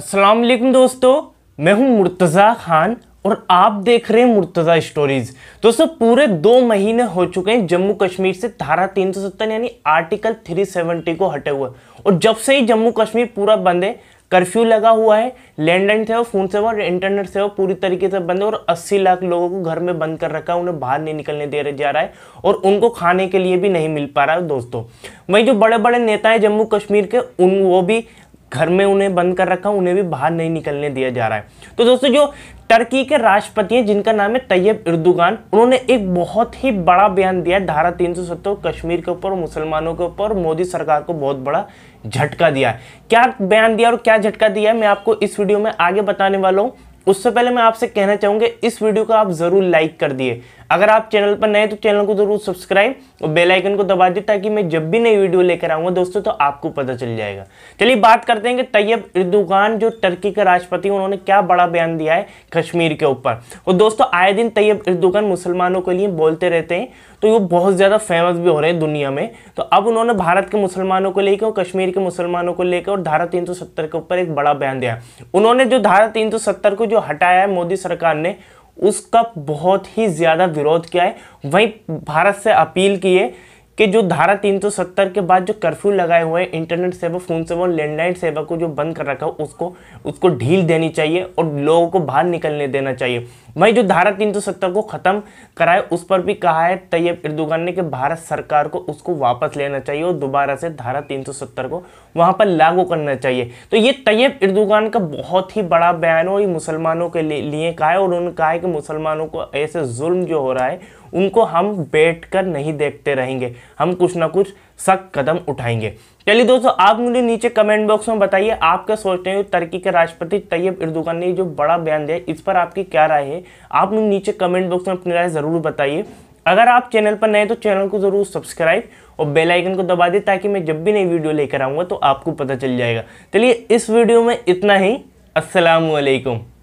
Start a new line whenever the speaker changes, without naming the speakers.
अस्सलाम वालेकुम दोस्तों मैं हूं मुर्तज़ा खान और आप देख रहे हैं मुर्तज़ा स्टोरीज़ दोस्तों पूरे दो महीने हो चुके हैं जम्मू कश्मीर से धारा 370 यानी आर्टिकल 370 को हटे हुए और जब से ही जम्मू कश्मीर पूरा बंद है कर्फ्यू लगा हुआ है लैंडलाइन सेवा फ़ोन सेवा और इंटरनेट सेवा पूरी तरीके से बंद है और 80 लाख लोगों को घर में बंद कर रखा है उन्हें बाहर नहीं निकलने दे जा रहा है और उनको खाने के लिए भी नहीं मिल पा रहा है दोस्तों वही जो बड़े बड़े नेता हैं जम्मू कश्मीर के उन वो भी घर में उन्हें बंद कर रखा उन्हें भी बाहर नहीं निकलने दिया जा रहा है तो दोस्तों जो टर्की के राष्ट्रपति हैं जिनका नाम है तैयब इर्दुगान उन्होंने एक बहुत ही बड़ा बयान दिया धारा तीन कश्मीर के ऊपर मुसलमानों के ऊपर मोदी सरकार को बहुत बड़ा झटका दिया है क्या बयान दिया और क्या झटका दिया है मैं आपको इस वीडियो में आगे बताने वाला हूँ उससे पहले मैं आपसे कहना चाहूंगा इस वीडियो को आप ज़रूर लाइक कर दिए अगर आप चैनल पर नए तो चैनल को ज़रूर सब्सक्राइब और बेल आइकन को दबा दिए ताकि मैं जब भी नई वीडियो लेकर आऊंगा दोस्तों तो आपको पता चल जाएगा चलिए बात करते हैं कि तैयब इर्दुगान जो टर्की का राष्ट्रपति उन्होंने क्या बड़ा बयान दिया है कश्मीर के ऊपर और दोस्तों आए दिन तैयब इर्दुगान मुसलमानों के लिए बोलते रहते हैं तो वो बहुत ज़्यादा फेमस भी हो रहे हैं दुनिया में तो अब उन्होंने भारत के मुसलमानों को लेकर और कश्मीर के मुसलमानों को लेकर और धारा तीन के ऊपर एक बड़ा बयान दिया उन्होंने जो धारा तीन को जो हटाया है मोदी सरकार ने उसका बहुत ही ज़्यादा विरोध किया है वहीं भारत से अपील की है कि जो धारा 370 के बाद जो कर्फ्यू लगाए हुए हैं इंटरनेट सेवा फोन सेवा और लैंडलाइन सेवा को जो बंद कर रखा है उसको उसको ढील देनी चाहिए और लोगों को बाहर निकलने देना चाहिए वहीं जो धारा 370 को ख़त्म कराए उस पर भी कहा है तैयब इर्दोगान ने कि भारत सरकार को उसको वापस लेना चाहिए और दोबारा से धारा 370 को वहाँ पर लागू करना चाहिए तो ये तैयब इर्दोगान का बहुत ही बड़ा बयान हो ये मुसलमानों के लिए कहा है और उन्होंने कहा है कि मुसलमानों को ऐसे जुल्म जो हो रहा है उनको हम बैठ कर नहीं देखते रहेंगे हम कुछ ना कुछ सख्त कदम उठाएंगे चलिए दोस्तों आप मुझे नीचे कमेंट बॉक्स में बताइए आप क्या सोचते हैं तुर्की के राष्ट्रपति तैयब इर्दुगान ने जो बड़ा बयान दिया इस पर आपकी क्या राय है आप मुझे नीचे कमेंट बॉक्स में अपनी राय ज़रूर बताइए अगर आप चैनल पर नए तो चैनल को ज़रूर सब्सक्राइब और बेल आइकन को दबा दें ताकि मैं जब भी नई वीडियो लेकर आऊँगा तो आपको पता चल जाएगा चलिए इस वीडियो में इतना ही असलकुम